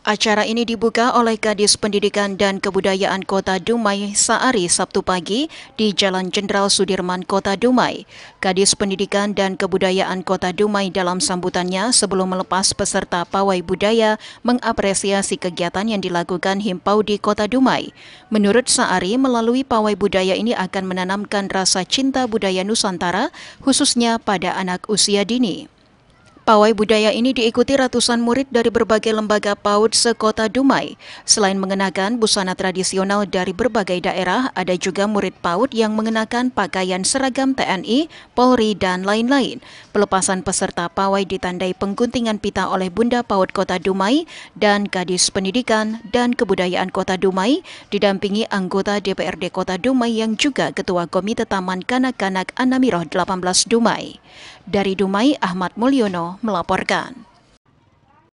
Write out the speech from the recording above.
Acara ini dibuka oleh Kadis Pendidikan dan Kebudayaan Kota Dumai Saari Sabtu pagi di Jalan Jenderal Sudirman Kota Dumai. Kadis Pendidikan dan Kebudayaan Kota Dumai dalam sambutannya sebelum melepas peserta pawai budaya mengapresiasi kegiatan yang dilakukan Himpau di Kota Dumai. Menurut Saari, melalui pawai budaya ini akan menanamkan rasa cinta budaya Nusantara khususnya pada anak usia dini. Pawai budaya ini diikuti ratusan murid dari berbagai lembaga PAUD sekota Dumai. Selain mengenakan busana tradisional dari berbagai daerah, ada juga murid PAUD yang mengenakan pakaian seragam TNI, Polri, dan lain-lain. Pelepasan peserta pawai ditandai pengguntingan pita oleh Bunda PAUD Kota Dumai dan Kadis Pendidikan dan Kebudayaan Kota Dumai, didampingi anggota DPRD Kota Dumai yang juga Ketua Komite Taman Kanak-Kanak Anamiroh 18 Dumai. Dari Dumai, Ahmad Mulyono, melaporkan.